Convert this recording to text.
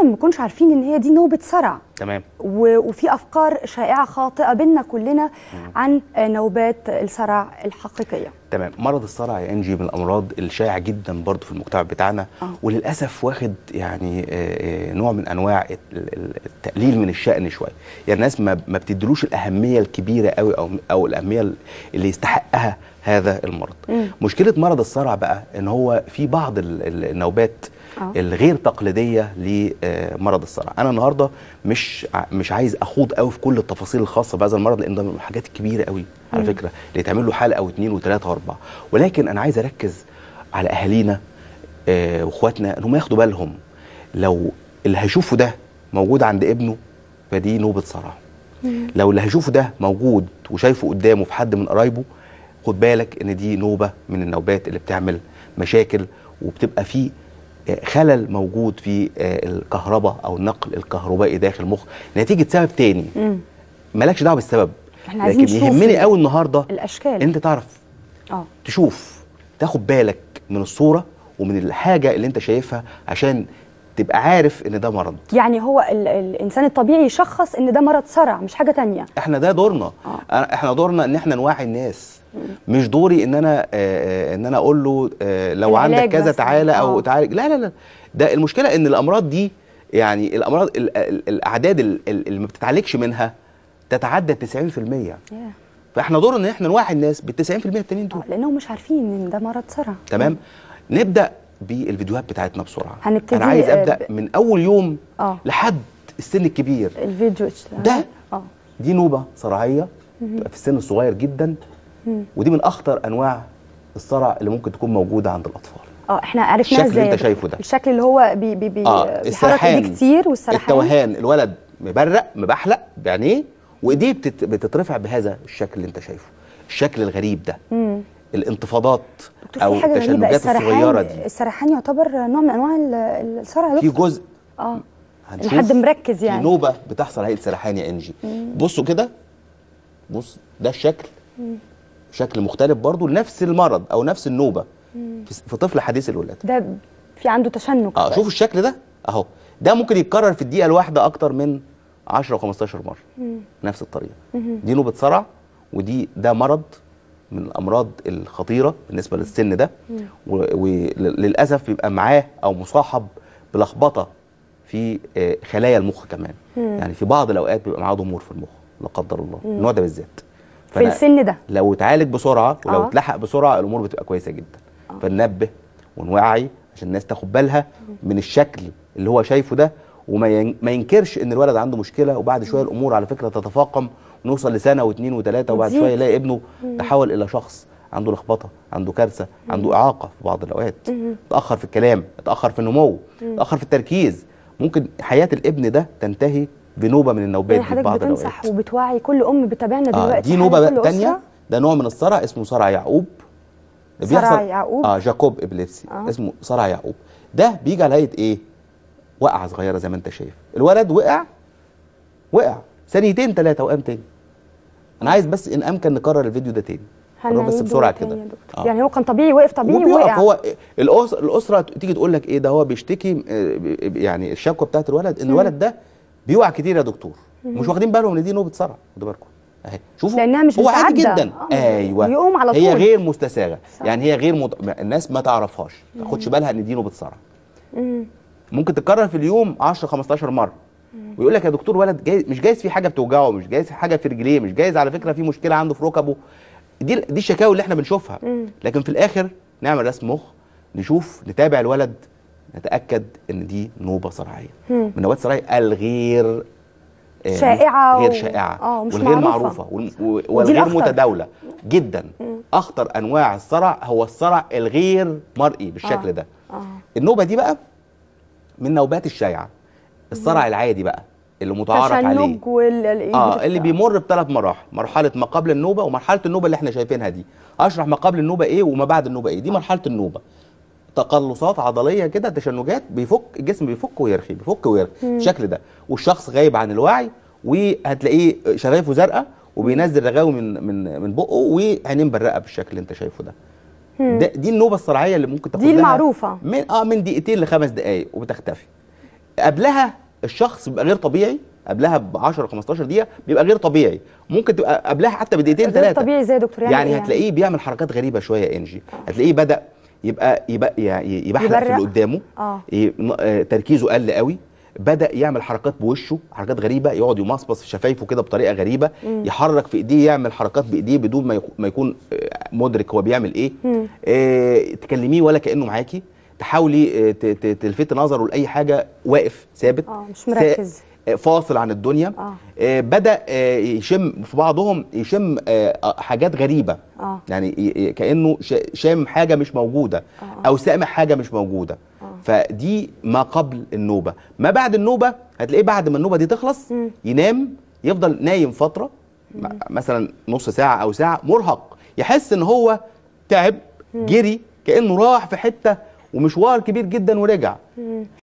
احيانا ما بنكونش عارفين ان هي دي نوبه صرع تمام وفي افكار شائعه خاطئه بينا كلنا مم. عن نوبات الصرع الحقيقيه تمام مرض الصرع يا انجي من الامراض الشائعه جدا برضه في المجتمع بتاعنا آه. وللاسف واخد يعني آه، آه، نوع من انواع التقليل من الشان شويه يعني الناس ما بتدلوش الاهميه الكبيره قوي او او الاهميه اللي يستحقها هذا المرض مم. مشكله مرض الصرع بقى ان هو في بعض النوبات أوه. الغير تقليديه لمرض الصرع انا النهارده مش مش عايز اخوض قوي في كل التفاصيل الخاصه بهذا المرض لان ده من الحاجات الكبيره قوي على فكره اللي يتعمل له حلقه او اثنين وثلاثه واربعه ولكن انا عايز اركز على اهالينا آه، واخواتنا ان هم ياخدوا بالهم لو اللي هيشوفه ده موجود عند ابنه فدي نوبه صرع لو اللي هيشوفه ده موجود وشايفه قدامه في حد من قرايبه خد بالك ان دي نوبه من النوبات اللي بتعمل مشاكل وبتبقى فيه خلل موجود في آه، الكهرباء او النقل الكهربائي داخل المخ نتيجه سبب تاني مالكش دعوه بالسبب احنا لكن يهمني قوي النهارده الاشكال انت تعرف اه تشوف تاخد بالك من الصوره ومن الحاجه اللي انت شايفها عشان تبقى عارف ان ده مرض يعني هو ال الانسان الطبيعي يشخص ان ده مرض صرع مش حاجه تانية احنا ده دورنا أوه. احنا دورنا ان احنا نوعي الناس مش دوري ان انا آه، آه، ان انا اقول له آه، لو عندك كذا تعالى او تعالى لا لا لا ده المشكله ان الامراض دي يعني الامراض الاعداد اللي ما بتتعالجش منها تتعدى 90% yeah. فاحنا دورنا ان احنا نوعي الناس بال 90% التانيين دول لانهم مش عارفين ان ده مرض صرع تمام نبدا بالفيديوهات بتاعتنا بسرعه هنبتدي انا عايز ابدا ب... من اول يوم أوه. لحد السن الكبير الفيديو ده أوه. دي نوبه صرعيه في السن الصغير جدا ودي من اخطر انواع الصرع اللي ممكن تكون موجوده عند الاطفال اه احنا عرفناه ازاي الشكل اللي انت شايفه ده الشكل اللي هو بي بي بي آه بيحرك دي كتير والسرحان التوهان الولد مبرق مبحلق بعينيه وايديه بتترفع بهذا الشكل اللي انت شايفه الشكل الغريب ده مم. الانتفاضات او التشنجات الصغيره دي السرحان يعتبر نوع من انواع الصرع في جزء اه لحد مركز يعني نوبه بتحصل هي السرحان يا انجي بصوا كده بص ده الشكل مم. بشكل مختلف برضه لنفس المرض او نفس النوبه في طفل حديث الولاده ده في عنده تشنج اه شوفوا الشكل ده اهو ده ممكن يتكرر في الدقيقه الواحده اكتر من 10 و15 مره مم. نفس الطريقه مم. دي نوبه صرع ودي ده مرض من الامراض الخطيره بالنسبه للسن ده وللاسف بيبقى معاه او مصاحب بلخبطه في آه، خلايا المخ كمان مم. يعني في بعض الاوقات بيبقى معاه ضمور في المخ لا قدر الله النوع ده بالذات في السن ده لو اتعالج بسرعه ولو آه. اتلحق بسرعه الامور بتبقى كويسه جدا آه. فننبه ونوعي عشان الناس تاخد بالها من الشكل اللي هو شايفه ده وما ينكرش ان الولد عنده مشكله وبعد شويه الامور على فكره تتفاقم ونوصل لسنه واثنين وثلاثه وبعد شويه يلاقي ابنه تحول الى شخص عنده لخبطه عنده كارثه عنده اعاقه في بعض الاوقات اتاخر في الكلام اتاخر في النمو اتاخر في التركيز ممكن حياه الابن ده تنتهي بنوبه من النوبات يعني حضرتك بتنصح وبتوعي كل ام بتتابعنا آه، دلوقتي آه دي نوبه ثانيه ده نوع من الصرع اسمه صرع يعقوب صرع يعقوب اه جاكوب ابليبسي آه. اسمه صرع يعقوب ده بيجي على هيئه ايه وقعه صغيره زي ما انت شايف الولد وقع وقع ثانيتين ثلاثه وقام تاني انا عايز بس ان امكن نكرر الفيديو ده تاني هنروح بس بسرعه كده آه. يعني هو كان طبيعي وقف طبيعي وقع هو الاسره تيجي تقول لك ايه ده هو بيشتكي آه، يعني الشكوى بتاعت الولد ان الولد ده بيوقع كتير يا دكتور مش واخدين بالهم ان دي نوبه صرع خدوا بالكم اهي شوفوا لانها مش هو عادي جدا آه. ايوه يقوم على طول هي غير مستساغه يعني هي غير مض... الناس ما تعرفهاش ما تاخدش بالها ان دي نوبه صرع ممكن تتكرر في اليوم 10 15 مره ويقول لك يا دكتور ولد جاي مش جايز في حاجه بتوجعه مش جايز في حاجه في رجليه مش جايز على فكره في مشكله عنده في ركبه دي دي الشكاوي اللي احنا بنشوفها لكن في الاخر نعمل رسم مخ نشوف نتابع الولد نتاكد ان دي نوبه صراعيه من نوبات الصراعيه الغير آه، شائعه غير شائعه آه والغير معروفه, معروفة والغير متداوله جدا مم. اخطر انواع الصرع هو الصرع الغير مرئي بالشكل آه. ده آه. النوبه دي بقى من نوبات الشائعه الصرع العادي بقى اللي متعارف عليه وال... اه اللي بيمر بثلاث مراحل مرحله ما قبل النوبه ومرحله النوبه اللي احنا شايفينها دي اشرح ما قبل النوبه ايه وما بعد النوبه ايه دي مرحله النوبه تقلصات عضليه كده تشنجات بيفك الجسم بيفك ويرخي بيفك ويرخي بالشكل ده والشخص غايب عن الوعي وهتلاقيه شفايفه زرقاء وبينزل رغاوي من من من بقه وعينين برقه بالشكل اللي انت شايفه ده ده دي النوبه الصرعيه اللي ممكن تاخد دي المعروفه من اه من دقيقتين لخمس دقائق وبتختفي قبلها الشخص بيبقى غير طبيعي قبلها ب 10 15 دقيقه بيبقى غير طبيعي ممكن تبقى قبلها حتى بدقيقتين ثلاثه طبيعي ازاي يا دكتور يعني, يعني إيه؟ هتلاقيه بيعمل حركات غريبه شويه انجي آه. هتلاقيه بدا يبقى يبقى يبحلق في اللي قدامه آه. آه. تركيزه قل قوي بدا يعمل حركات بوشه حركات غريبه يقعد يمصبص في شفايفه كده بطريقه غريبه مم. يحرك في ايديه يعمل حركات بايديه بدون ما, ما يكون آه، مدرك هو بيعمل ايه آه تكلميه ولا كانه معاكي تحاولي آه، تلفتي نظره لاي حاجه واقف ثابت اه مش مركز فاصل عن الدنيا آه. بدا يشم في بعضهم يشم حاجات غريبه آه. يعني كانه شام حاجه مش موجوده آه، آه. او سامع حاجه مش موجوده فدي ما قبل النوبه ما بعد النوبه هتلاقيه بعد ما النوبه دي تخلص ينام يفضل نايم فتره مثلا نص ساعه او ساعه مرهق يحس ان هو تعب جري كانه راح في حته ومشوار كبير جدا ورجع